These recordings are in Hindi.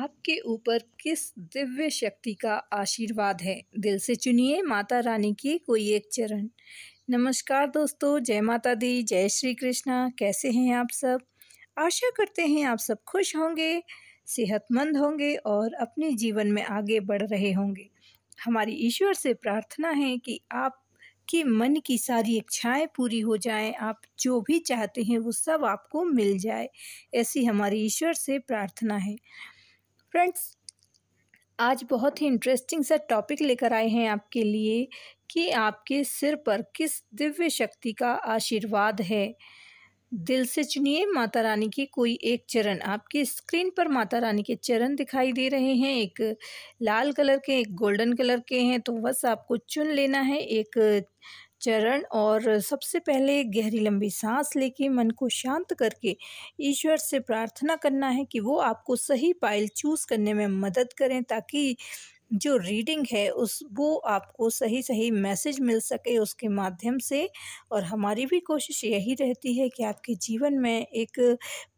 आपके ऊपर किस दिव्य शक्ति का आशीर्वाद है दिल से चुनिए माता रानी की कोई एक चरण नमस्कार दोस्तों जय माता दी जय श्री कृष्णा कैसे हैं आप सब आशा करते हैं आप सब खुश होंगे सेहतमंद होंगे और अपने जीवन में आगे बढ़ रहे होंगे हमारी ईश्वर से प्रार्थना है कि आप कि मन की सारी इच्छाएं पूरी हो जाएं आप जो भी चाहते हैं वो सब आपको मिल जाए ऐसी हमारी ईश्वर से प्रार्थना है फ्रेंड्स आज बहुत ही इंटरेस्टिंग सा टॉपिक लेकर आए हैं आपके लिए कि आपके सिर पर किस दिव्य शक्ति का आशीर्वाद है दिल से चुनिए माता रानी के कोई एक चरण आपके स्क्रीन पर माता रानी के चरण दिखाई दे रहे हैं एक लाल कलर के एक गोल्डन कलर के हैं तो बस आपको चुन लेना है एक चरण और सबसे पहले गहरी लंबी सांस लेके मन को शांत करके ईश्वर से प्रार्थना करना है कि वो आपको सही पाइल चूज़ करने में मदद करें ताकि जो रीडिंग है उस वो आपको सही सही मैसेज मिल सके उसके माध्यम से और हमारी भी कोशिश यही रहती है कि आपके जीवन में एक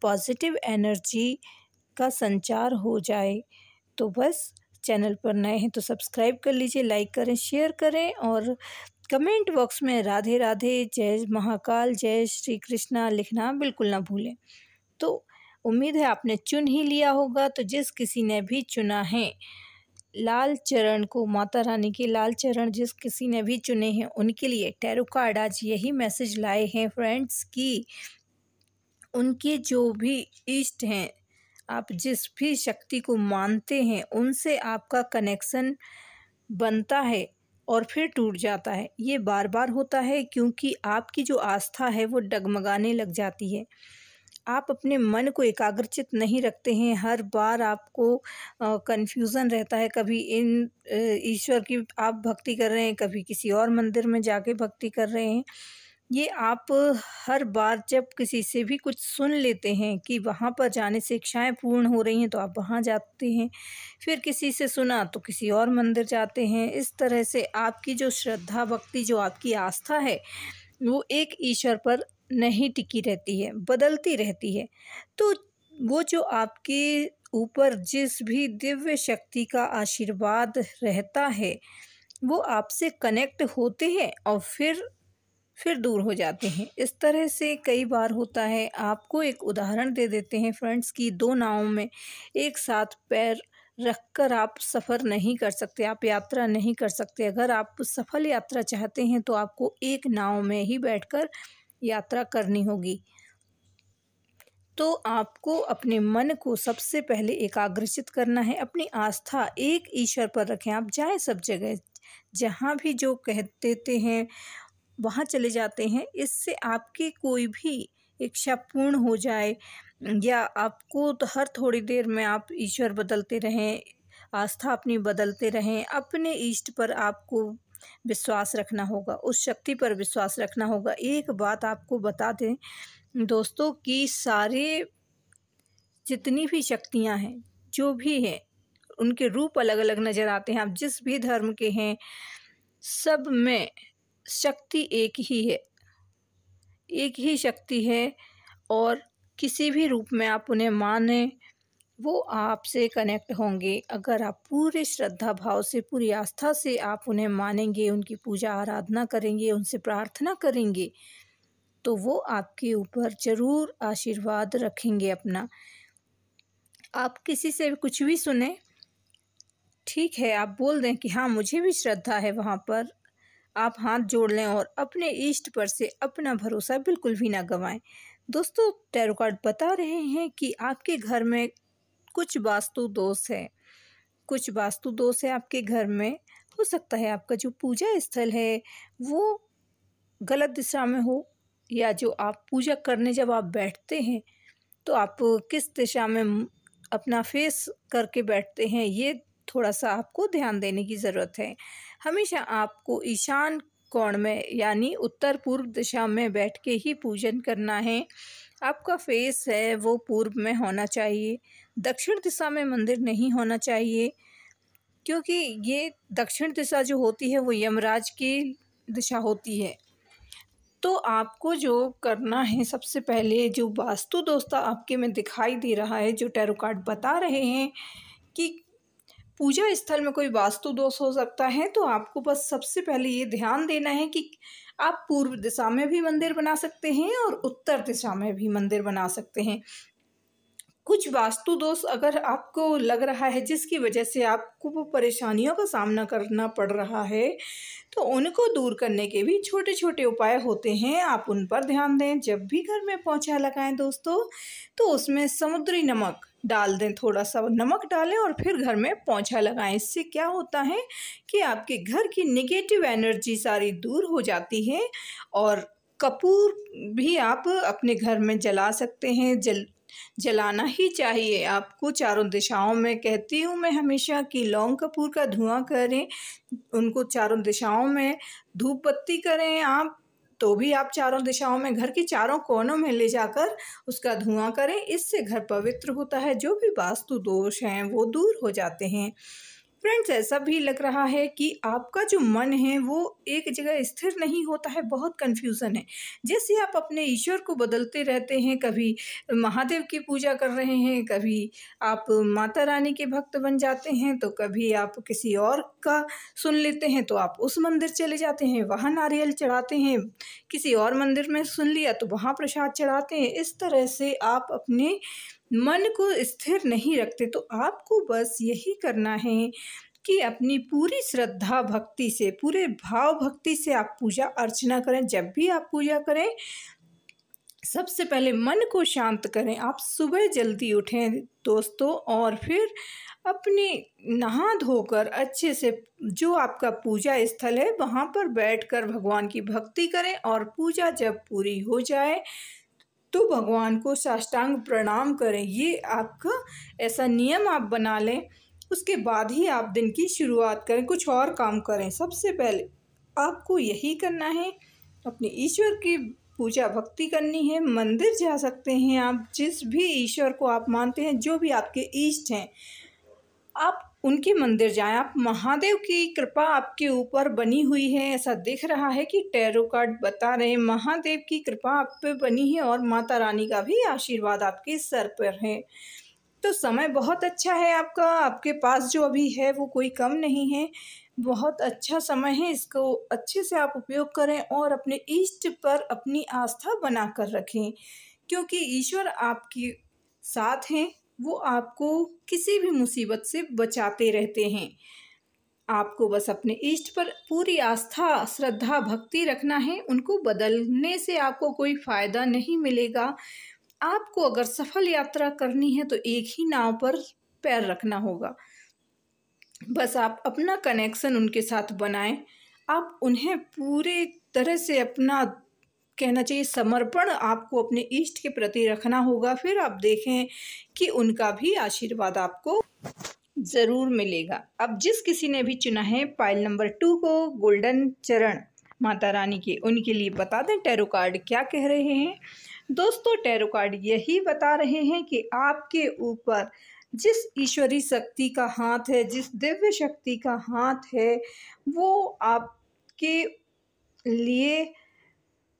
पॉजिटिव एनर्जी का संचार हो जाए तो बस चैनल पर नए हैं तो सब्सक्राइब कर लीजिए लाइक करें शेयर करें और कमेंट बॉक्स में राधे राधे जय महाकाल जय श्री कृष्णा लिखना बिल्कुल ना भूलें तो उम्मीद है आपने चुन ही लिया होगा तो जिस किसी ने भी चुना है लाल चरण को माता रानी के लाल चरण जिस किसी ने भी चुने हैं उनके लिए टैरो कार्ड आज यही मैसेज लाए हैं फ्रेंड्स कि उनके जो भी इष्ट हैं आप जिस भी शक्ति को मानते हैं उनसे आपका कनेक्शन बनता है और फिर टूट जाता है ये बार बार होता है क्योंकि आपकी जो आस्था है वो डगमगाने लग जाती है आप अपने मन को एकाग्रचित नहीं रखते हैं हर बार आपको कन्फ्यूज़न रहता है कभी इन ईश्वर की आप भक्ति कर रहे हैं कभी किसी और मंदिर में जाके भक्ति कर रहे हैं ये आप हर बार जब किसी से भी कुछ सुन लेते हैं कि वहाँ पर जाने से इच्छाएँ पूर्ण हो रही हैं तो आप वहाँ जाते हैं फिर किसी से सुना तो किसी और मंदिर जाते हैं इस तरह से आपकी जो श्रद्धा भक्ति जो आपकी आस्था है वो एक ईश्वर पर नहीं टिकी रहती है बदलती रहती है तो वो जो आपके ऊपर जिस भी दिव्य शक्ति का आशीर्वाद रहता है वो आपसे कनेक्ट होते हैं और फिर फिर दूर हो जाते हैं इस तरह से कई बार होता है आपको एक उदाहरण दे देते हैं फ्रेंड्स कि दो नावों में एक साथ पैर रखकर आप सफ़र नहीं कर सकते आप यात्रा नहीं कर सकते अगर आप सफल यात्रा चाहते हैं तो आपको एक नाव में ही बैठकर यात्रा करनी होगी तो आपको अपने मन को सबसे पहले एकाग्रचित करना है अपनी आस्था एक ईश्वर पर रखें आप जाए सब जगह जहाँ भी जो कह देते हैं वहाँ चले जाते हैं इससे आपकी कोई भी इच्छा पूर्ण हो जाए या आपको तो हर थोड़ी देर में आप ईश्वर बदलते रहें आस्था अपनी बदलते रहें अपने इष्ट पर आपको विश्वास रखना होगा उस शक्ति पर विश्वास रखना होगा एक बात आपको बता दें दोस्तों कि सारे जितनी भी शक्तियां हैं जो भी हैं उनके रूप अलग अलग नज़र आते हैं आप जिस भी धर्म के हैं सब में शक्ति एक ही है एक ही शक्ति है और किसी भी रूप में आप उन्हें माने वो आपसे कनेक्ट होंगे अगर आप पूरे श्रद्धा भाव से पूरी आस्था से आप उन्हें मानेंगे उनकी पूजा आराधना करेंगे उनसे प्रार्थना करेंगे तो वो आपके ऊपर ज़रूर आशीर्वाद रखेंगे अपना आप किसी से कुछ भी सुने ठीक है आप बोल दें कि हाँ मुझे भी श्रद्धा है वहाँ पर आप हाथ जोड़ लें और अपने इष्ट पर से अपना भरोसा बिल्कुल भी ना गंवाएं दोस्तों टैरो कार्ड बता रहे हैं कि आपके घर में कुछ वास्तु दोष है कुछ वास्तु दोष है आपके घर में हो सकता है आपका जो पूजा स्थल है वो गलत दिशा में हो या जो आप पूजा करने जब आप बैठते हैं तो आप किस दिशा में अपना फेस करके बैठते हैं ये थोड़ा सा आपको ध्यान देने की ज़रूरत है हमेशा आपको ईशान कोण में यानी उत्तर पूर्व दिशा में बैठ के ही पूजन करना है आपका फेस है वो पूर्व में होना चाहिए दक्षिण दिशा में मंदिर नहीं होना चाहिए क्योंकि ये दक्षिण दिशा जो होती है वो यमराज की दिशा होती है तो आपको जो करना है सबसे पहले जो वास्तु दोस्ता आपके में दिखाई दे रहा है जो टैरोकार्ड बता रहे हैं कि पूजा स्थल में कोई वास्तु दोष हो सकता है तो आपको बस सबसे पहले ये ध्यान देना है कि आप पूर्व दिशा में भी मंदिर बना सकते हैं और उत्तर दिशा में भी मंदिर बना सकते हैं कुछ वास्तु दोष अगर आपको लग रहा है जिसकी वजह से आपको वो परेशानियों का सामना करना पड़ रहा है तो उनको दूर करने के भी छोटे छोटे उपाय होते हैं आप उन पर ध्यान दें जब भी घर में पोछा लगाएं दोस्तों तो उसमें समुद्री नमक डाल दें थोड़ा सा नमक डालें और फिर घर में पोंछा लगाएं इससे क्या होता है कि आपके घर की निगेटिव एनर्जी सारी दूर हो जाती है और कपूर भी आप अपने घर में जला सकते हैं जल जलाना ही चाहिए आपको चारों दिशाओं में कहती हूँ मैं हमेशा कि लौंग कपूर का धुआं करें उनको चारों दिशाओं में धूप बत्ती करें आप तो भी आप चारों दिशाओं में घर के चारों कोनों में ले जाकर उसका धुआं करें इससे घर पवित्र होता है जो भी वास्तु दोष हैं वो दूर हो जाते हैं फ्रेंड्स ऐसा भी लग रहा है कि आपका जो मन है वो एक जगह स्थिर नहीं होता है बहुत कन्फ्यूज़न है जैसे आप अपने ईश्वर को बदलते रहते हैं कभी महादेव की पूजा कर रहे हैं कभी आप माता रानी के भक्त बन जाते हैं तो कभी आप किसी और का सुन लेते हैं तो आप उस मंदिर चले जाते हैं वहाँ नारियल चढ़ाते हैं किसी और मंदिर में सुन लिया तो वहाँ प्रसाद चढ़ाते हैं इस तरह से आप अपने मन को स्थिर नहीं रखते तो आपको बस यही करना है कि अपनी पूरी श्रद्धा भक्ति से पूरे भाव भक्ति से आप पूजा अर्चना करें जब भी आप पूजा करें सबसे पहले मन को शांत करें आप सुबह जल्दी उठें दोस्तों और फिर अपने नहा धोकर अच्छे से जो आपका पूजा स्थल है वहाँ पर बैठकर भगवान की भक्ति करें और पूजा जब पूरी हो जाए तो भगवान को साष्टांग प्रणाम करें ये आपका ऐसा नियम आप बना लें उसके बाद ही आप दिन की शुरुआत करें कुछ और काम करें सबसे पहले आपको यही करना है अपने ईश्वर की पूजा भक्ति करनी है मंदिर जा सकते हैं आप जिस भी ईश्वर को आप मानते हैं जो भी आपके ईष्ट हैं आप उनके मंदिर जाएं आप महादेव की कृपा आपके ऊपर बनी हुई है ऐसा दिख रहा है कि टैरो कार्ड बता रहे हैं महादेव की कृपा आप पे बनी है और माता रानी का भी आशीर्वाद आपके सर पर है तो समय बहुत अच्छा है आपका आपके पास जो अभी है वो कोई कम नहीं है बहुत अच्छा समय है इसको अच्छे से आप उपयोग करें और अपने इष्ट पर अपनी आस्था बना कर रखें क्योंकि ईश्वर आपके साथ हैं वो आपको किसी भी मुसीबत से बचाते रहते हैं आपको बस अपने इष्ट पर पूरी आस्था श्रद्धा भक्ति रखना है उनको बदलने से आपको कोई फ़ायदा नहीं मिलेगा आपको अगर सफल यात्रा करनी है तो एक ही नाव पर पैर रखना होगा बस आप अपना कनेक्शन उनके साथ बनाएं आप उन्हें पूरे तरह से अपना कहना चाहिए समर्पण आपको अपने इष्ट के प्रति रखना होगा फिर आप देखें कि उनका भी आशीर्वाद आपको ज़रूर मिलेगा अब जिस किसी ने भी चुना है पाइल नंबर टू को गोल्डन चरण माता रानी के उनके लिए बता दें टैरो कार्ड क्या कह रहे हैं दोस्तों टैरो कार्ड यही बता रहे हैं कि आपके ऊपर जिस ईश्वरी शक्ति का हाथ है जिस दिव्य शक्ति का हाथ है वो आपके लिए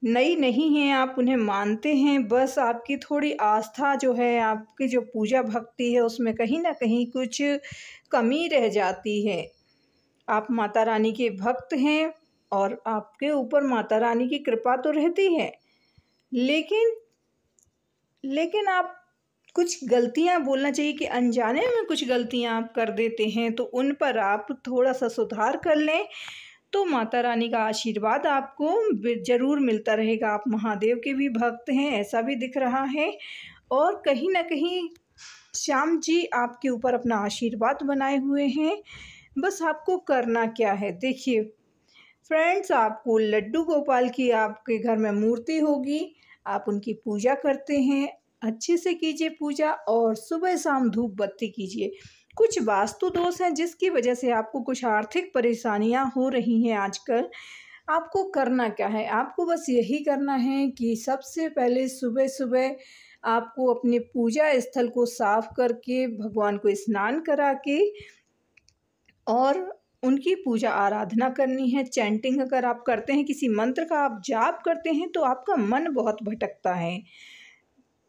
नई नहीं हैं आप उन्हें मानते हैं बस आपकी थोड़ी आस्था जो है आपकी जो पूजा भक्ति है उसमें कहीं ना कहीं कुछ कमी रह जाती है आप माता रानी के भक्त हैं और आपके ऊपर माता रानी की कृपा तो रहती है लेकिन लेकिन आप कुछ गलतियां बोलना चाहिए कि अनजाने में कुछ गलतियां आप कर देते हैं तो उन पर आप थोड़ा सा सुधार कर लें तो माता रानी का आशीर्वाद आपको ज़रूर मिलता रहेगा आप महादेव के भी भक्त हैं ऐसा भी दिख रहा है और कहीं ना कहीं श्याम जी आपके ऊपर अपना आशीर्वाद बनाए हुए हैं बस आपको करना क्या है देखिए फ्रेंड्स आपको लड्डू गोपाल की आपके घर में मूर्ति होगी आप उनकी पूजा करते हैं अच्छे से कीजिए पूजा और सुबह शाम धूप बत्ती कीजिए कुछ वास्तु दोष हैं जिसकी वजह से आपको कुछ आर्थिक परेशानियां हो रही हैं आजकल आपको करना क्या है आपको बस यही करना है कि सबसे पहले सुबह सुबह आपको अपने पूजा स्थल को साफ करके भगवान को स्नान करा के और उनकी पूजा आराधना करनी है चैंटिंग अगर आप करते हैं किसी मंत्र का आप जाप करते हैं तो आपका मन बहुत भटकता है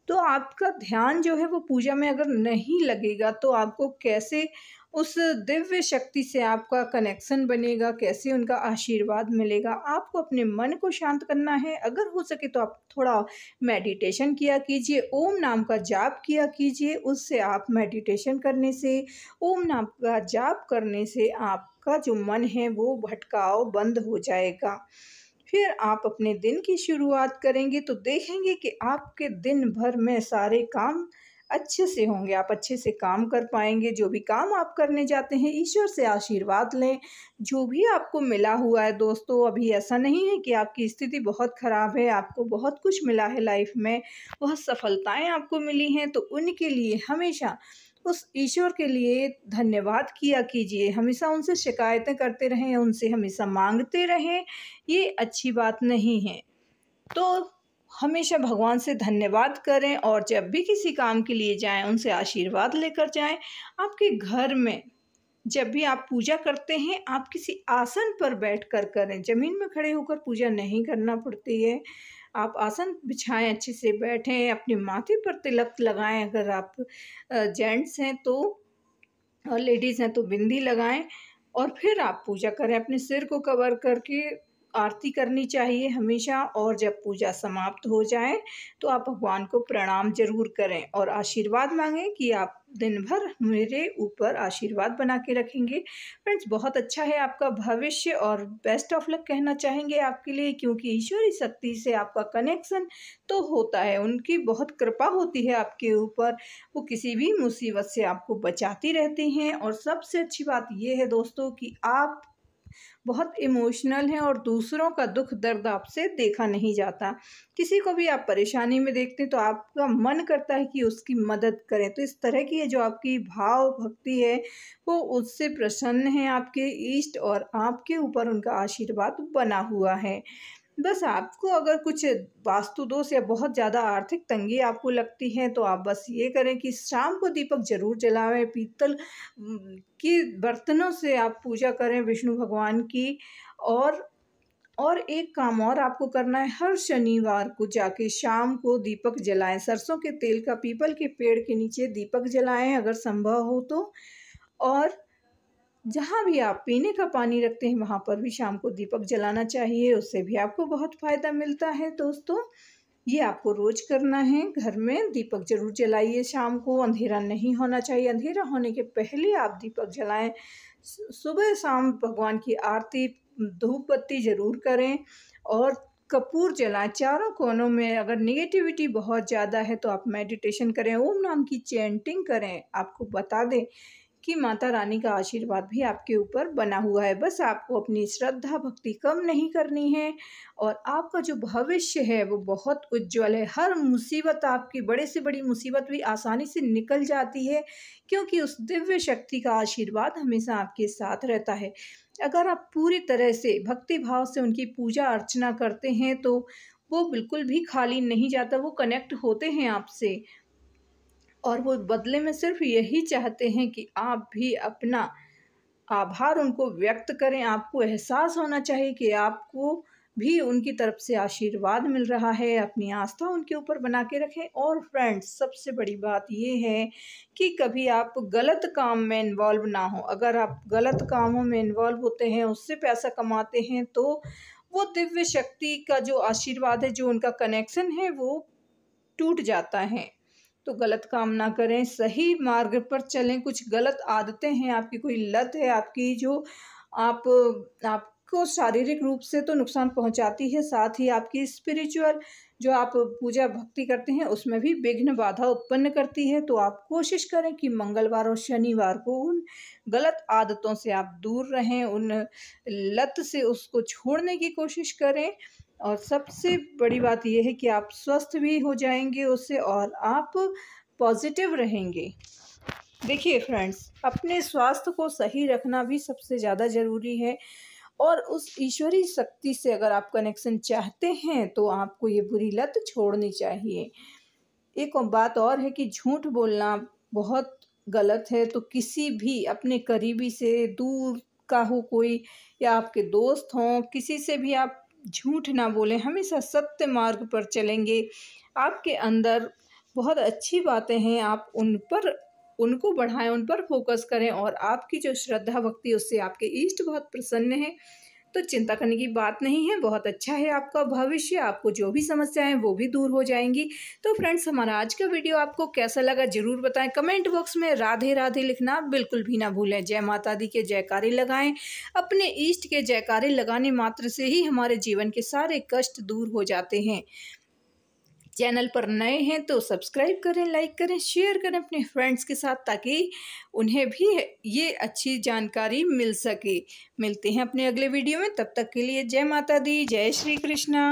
तो आपका ध्यान जो है वो पूजा में अगर नहीं लगेगा तो आपको कैसे उस दिव्य शक्ति से आपका कनेक्शन बनेगा कैसे उनका आशीर्वाद मिलेगा आपको अपने मन को शांत करना है अगर हो सके तो आप थोड़ा मेडिटेशन किया कीजिए ओम नाम का जाप किया कीजिए उससे आप मेडिटेशन करने से ओम नाम का जाप करने से आपका जो मन है वो भटकाव बंद हो जाएगा फिर आप अपने दिन की शुरुआत करेंगे तो देखेंगे कि आपके दिन भर में सारे काम अच्छे से होंगे आप अच्छे से काम कर पाएंगे जो भी काम आप करने जाते हैं ईश्वर से आशीर्वाद लें जो भी आपको मिला हुआ है दोस्तों अभी ऐसा नहीं है कि आपकी स्थिति बहुत ख़राब है आपको बहुत कुछ मिला है लाइफ में बहुत सफलताएं आपको मिली हैं तो उनके लिए हमेशा उस ईश्वर के लिए धन्यवाद किया कीजिए हमेशा उनसे शिकायतें करते रहें उनसे हमेशा मांगते रहें ये अच्छी बात नहीं है तो हमेशा भगवान से धन्यवाद करें और जब भी किसी काम के लिए जाएं उनसे आशीर्वाद लेकर जाएं आपके घर में जब भी आप पूजा करते हैं आप किसी आसन पर बैठ कर करें ज़मीन में खड़े होकर पूजा नहीं करना पड़ती है आप आसन बिछाएं अच्छे से बैठें अपने माथे पर तिलक लगाएं अगर आप जेंट्स हैं तो और लेडीज़ हैं तो बिंदी लगाएं और फिर आप पूजा करें अपने सिर को कवर करके आरती करनी चाहिए हमेशा और जब पूजा समाप्त हो जाए तो आप भगवान को प्रणाम जरूर करें और आशीर्वाद मांगें कि आप दिन भर मेरे ऊपर आशीर्वाद बना के रखेंगे फ्रेंड्स बहुत अच्छा है आपका भविष्य और बेस्ट ऑफ लक कहना चाहेंगे आपके लिए क्योंकि ईश्वरी शक्ति से आपका कनेक्शन तो होता है उनकी बहुत कृपा होती है आपके ऊपर वो किसी भी मुसीबत से आपको बचाती रहती हैं और सबसे अच्छी बात यह है दोस्तों कि आप बहुत इमोशनल हैं और दूसरों का दुख दर्द आपसे देखा नहीं जाता किसी को भी आप परेशानी में देखते हैं तो आपका मन करता है कि उसकी मदद करें तो इस तरह की जो आपकी भाव भक्ति है वो उससे प्रसन्न है आपके इष्ट और आपके ऊपर उनका आशीर्वाद बना हुआ है बस आपको अगर कुछ वास्तु दोष या बहुत ज़्यादा आर्थिक तंगी आपको लगती है तो आप बस ये करें कि शाम को दीपक जरूर जलाएं पीतल के बर्तनों से आप पूजा करें विष्णु भगवान की और और एक काम और आपको करना है हर शनिवार को जाके शाम को दीपक जलाएं सरसों के तेल का पीपल के पेड़ के नीचे दीपक जलाएं अगर संभव हो तो और जहाँ भी आप पीने का पानी रखते हैं वहाँ पर भी शाम को दीपक जलाना चाहिए उससे भी आपको बहुत फ़ायदा मिलता है दोस्तों ये आपको रोज करना है घर में दीपक जरूर जलाइए शाम को अंधेरा नहीं होना चाहिए अंधेरा होने के पहले आप दीपक जलाएं सुबह शाम भगवान की आरती धूप बत्ती जरूर करें और कपूर जलाएं चारों कोनों में अगर निगेटिविटी बहुत ज़्यादा है तो आप मेडिटेशन करें ओम नाम की चैंटिंग करें आपको बता दें कि माता रानी का आशीर्वाद भी आपके ऊपर बना हुआ है बस आपको अपनी श्रद्धा भक्ति कम नहीं करनी है और आपका जो भविष्य है वो बहुत उज्जवल है हर मुसीबत आपकी बड़े से बड़ी मुसीबत भी आसानी से निकल जाती है क्योंकि उस दिव्य शक्ति का आशीर्वाद हमेशा आपके साथ रहता है अगर आप पूरी तरह से भक्ति भाव से उनकी पूजा अर्चना करते हैं तो वो बिल्कुल भी खाली नहीं जाता वो कनेक्ट होते हैं आपसे और वो बदले में सिर्फ यही चाहते हैं कि आप भी अपना आभार उनको व्यक्त करें आपको एहसास होना चाहिए कि आपको भी उनकी तरफ से आशीर्वाद मिल रहा है अपनी आस्था उनके ऊपर बना के रखें और फ्रेंड्स सबसे बड़ी बात ये है कि कभी आप गलत काम में इन्वॉल्व ना हो अगर आप गलत कामों में इन्वॉल्व होते हैं उससे पैसा कमाते हैं तो वो दिव्य शक्ति का जो आशीर्वाद है जो उनका कनेक्शन है वो टूट जाता है तो गलत काम ना करें सही मार्ग पर चलें कुछ गलत आदतें हैं आपकी कोई लत है आपकी जो आप आपको शारीरिक रूप से तो नुकसान पहुंचाती है साथ ही आपकी स्पिरिचुअल जो आप पूजा भक्ति करते हैं उसमें भी विघ्न बाधा उत्पन्न करती है तो आप कोशिश करें कि मंगलवार और शनिवार को उन गलत आदतों से आप दूर रहें उन लत से उसको छोड़ने की कोशिश करें और सबसे बड़ी बात यह है कि आप स्वस्थ भी हो जाएंगे उससे और आप पॉजिटिव रहेंगे देखिए फ्रेंड्स अपने स्वास्थ्य को सही रखना भी सबसे ज़्यादा ज़रूरी है और उस ईश्वरी शक्ति से अगर आप कनेक्शन चाहते हैं तो आपको ये बुरी लत छोड़नी चाहिए एक बात और है कि झूठ बोलना बहुत गलत है तो किसी भी अपने करीबी से दूर का हो कोई या आपके दोस्त हों किसी से भी आप झूठ ना बोलें हमेशा सत्य मार्ग पर चलेंगे आपके अंदर बहुत अच्छी बातें हैं आप उन पर उनको बढ़ाएं उन पर फोकस करें और आपकी जो श्रद्धा भक्ति उससे आपके इष्ट बहुत प्रसन्न हैं तो चिंता करने की बात नहीं है बहुत अच्छा है आपका भविष्य आपको जो भी समस्याएं वो भी दूर हो जाएंगी तो फ्रेंड्स हमारा आज का वीडियो आपको कैसा लगा जरूर बताएं कमेंट बॉक्स में राधे राधे लिखना बिल्कुल भी ना भूलें जय माता दी के जयकारे लगाएं अपने ईष्ट के जयकारे लगाने मात्र से ही हमारे जीवन के सारे कष्ट दूर हो जाते हैं चैनल पर नए हैं तो सब्सक्राइब करें लाइक करें शेयर करें अपने फ्रेंड्स के साथ ताकि उन्हें भी ये अच्छी जानकारी मिल सके मिलते हैं अपने अगले वीडियो में तब तक के लिए जय माता दी जय श्री कृष्णा